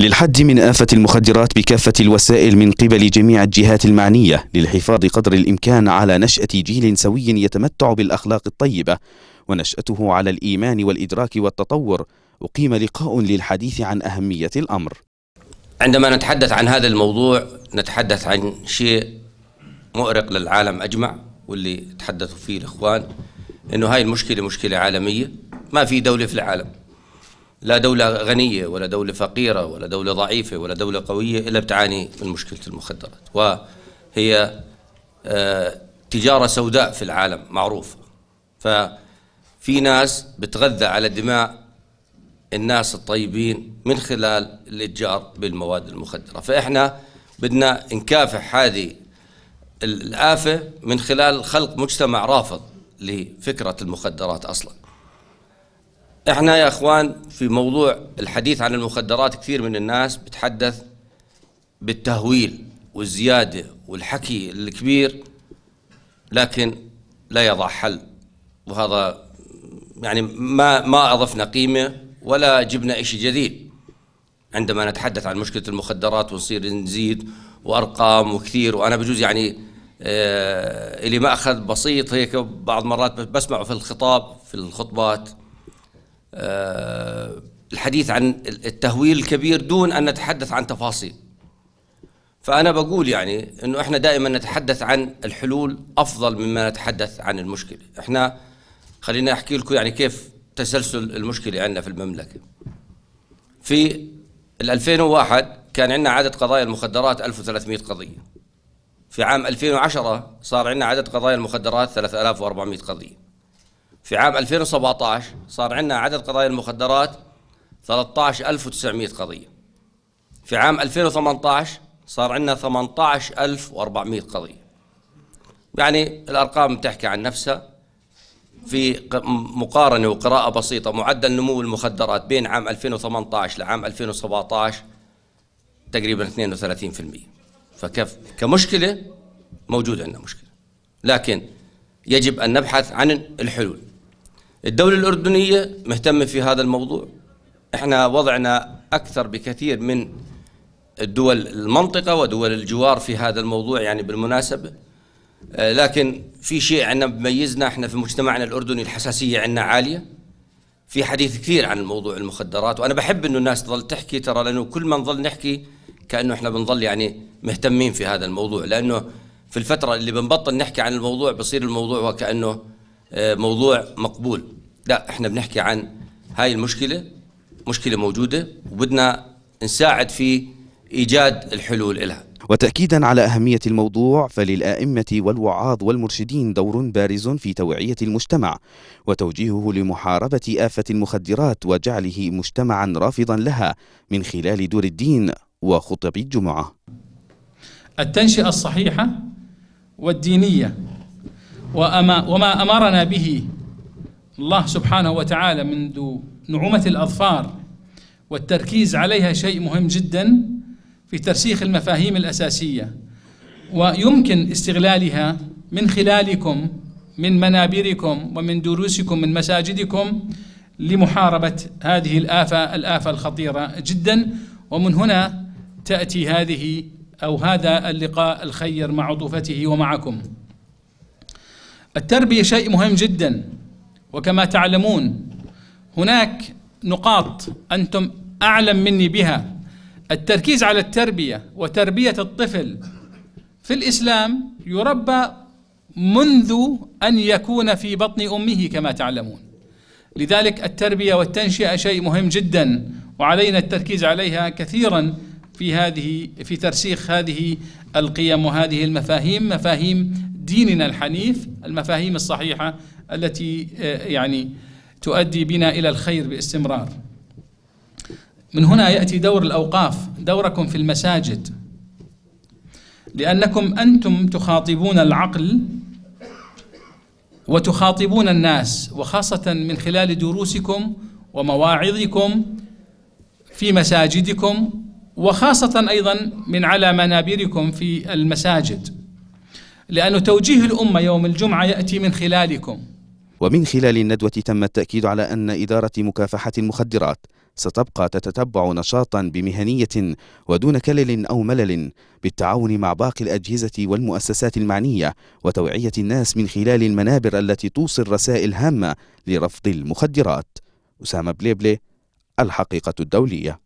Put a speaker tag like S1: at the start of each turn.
S1: للحد من آفة المخدرات بكافة الوسائل من قبل جميع الجهات المعنية للحفاظ قدر الإمكان على نشأة جيل سوي يتمتع بالأخلاق الطيبة ونشأته على الإيمان والإدراك والتطور أقيم لقاء للحديث عن أهمية الأمر
S2: عندما نتحدث عن هذا الموضوع نتحدث عن شيء مؤرق للعالم أجمع واللي تحدثوا فيه الإخوان أنه هاي المشكلة مشكلة عالمية ما في دولة في العالم لا دولة غنية ولا دولة فقيرة ولا دولة ضعيفة ولا دولة قوية إلا بتعاني من مشكلة المخدرات وهي آه، تجارة سوداء في العالم معروفة ففي ناس بتغذى على دماء الناس الطيبين من خلال الاتجار بالمواد المخدرة فإحنا بدنا نكافح هذه الآفة من خلال خلق مجتمع رافض لفكرة المخدرات أصلاً احنا يا اخوان في موضوع الحديث عن المخدرات كثير من الناس بتحدث بالتهويل والزياده والحكي الكبير لكن لا يضع حل وهذا يعني ما ما اضفنا قيمه ولا جبنا شيء جديد عندما نتحدث عن مشكله المخدرات ونصير نزيد وارقام وكثير وانا بجوز يعني آه، اللي ما ماخذ بسيط هيك بعض مرات بسمعه في الخطاب في الخطبات آه، الحديث عن التهويل الكبير دون أن نتحدث عن تفاصيل فأنا بقول يعني أنه إحنا دائما نتحدث عن الحلول أفضل مما نتحدث عن المشكلة إحنا خليني أحكي لكم يعني كيف تسلسل المشكلة عندنا في المملكة في 2001 كان عندنا عدد قضايا المخدرات 1300 قضية في عام 2010 صار عندنا عدد قضايا المخدرات 3400 قضية في عام 2017 صار عندنا عدد قضايا المخدرات 13900 قضية في عام 2018 صار عندنا 18400 قضية يعني الأرقام بتحكي عن نفسها في مقارنة وقراءة بسيطة معدل نمو المخدرات بين عام 2018 لعام 2017 تقريبا 32% فكيف كمشكلة موجود عندنا مشكلة لكن يجب أن نبحث عن الحلول الدولة الأردنية مهتمة في هذا الموضوع احنا وضعنا أكثر بكثير من الدول المنطقة ودول الجوار في هذا الموضوع يعني بالمناسبة آه، لكن في شيء عندنا بميزنا احنا في مجتمعنا الأردني الحساسية عندنا عالية في حديث كثير عن موضوع المخدرات وأنا بحب أنه الناس تظل تحكي ترى لأنه كل ما نظل نحكي كأنه احنا بنظل يعني مهتمين في هذا الموضوع لأنه في الفترة اللي بنبطل نحكي عن الموضوع بصير الموضوع وكأنه آه، موضوع مقبول لا احنا بنحكي عن هاي المشكلة مشكلة موجودة وبدنا نساعد في إيجاد الحلول لها
S1: وتأكيدا على أهمية الموضوع فللآئمة والوعاظ والمرشدين دور بارز في توعية المجتمع وتوجيهه لمحاربة آفة المخدرات وجعله مجتمعا رافضا لها من خلال دور الدين وخطب الجمعة
S3: التنشئة الصحيحة والدينية وأما وما أمرنا به الله سبحانه وتعالى منذ نعومة الأظفار والتركيز عليها شيء مهم جدا في ترسيخ المفاهيم الأساسية ويمكن استغلالها من خلالكم من منابركم ومن دروسكم من مساجدكم لمحاربة هذه الآفة الآفة الخطيرة جدا ومن هنا تأتي هذه أو هذا اللقاء الخير مع عطوفته ومعكم التربية شيء مهم جدا وكما تعلمون هناك نقاط أنتم أعلم مني بها التركيز على التربية وتربية الطفل في الإسلام يربى منذ أن يكون في بطن أمه كما تعلمون لذلك التربية والتنشئة شيء مهم جدا وعلينا التركيز عليها كثيرا في هذه في ترسيخ هذه القيم وهذه المفاهيم مفاهيم ديننا الحنيف المفاهيم الصحيحه التي آه، يعني تؤدي بنا الى الخير باستمرار. من هنا ياتي دور الاوقاف، دوركم في المساجد. لانكم انتم تخاطبون العقل وتخاطبون الناس وخاصه من خلال دروسكم ومواعظكم في مساجدكم وخاصة أيضا من على منابركم في المساجد لأن توجيه الأمة يوم الجمعة يأتي من خلالكم
S1: ومن خلال الندوة تم التأكيد على أن إدارة مكافحة المخدرات ستبقى تتتبع نشاطا بمهنية ودون كلل أو ملل بالتعاون مع باقي الأجهزة والمؤسسات المعنية وتوعية الناس من خلال المنابر التي توصل رسائل هامة لرفض المخدرات أسامة بليبلي الحقيقة الدولية